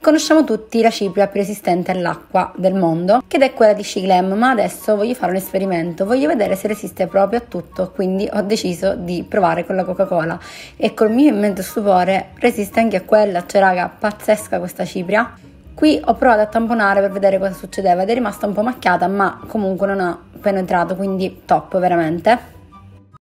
Conosciamo tutti la cipria più resistente all'acqua del mondo, ed è quella di Shiglem, ma adesso voglio fare un esperimento, voglio vedere se resiste proprio a tutto, quindi ho deciso di provare con la Coca-Cola e col mio immenso stupore resiste anche a quella, cioè raga, pazzesca questa cipria. Qui ho provato a tamponare per vedere cosa succedeva ed è rimasta un po' macchiata, ma comunque non ha penetrato, quindi top veramente.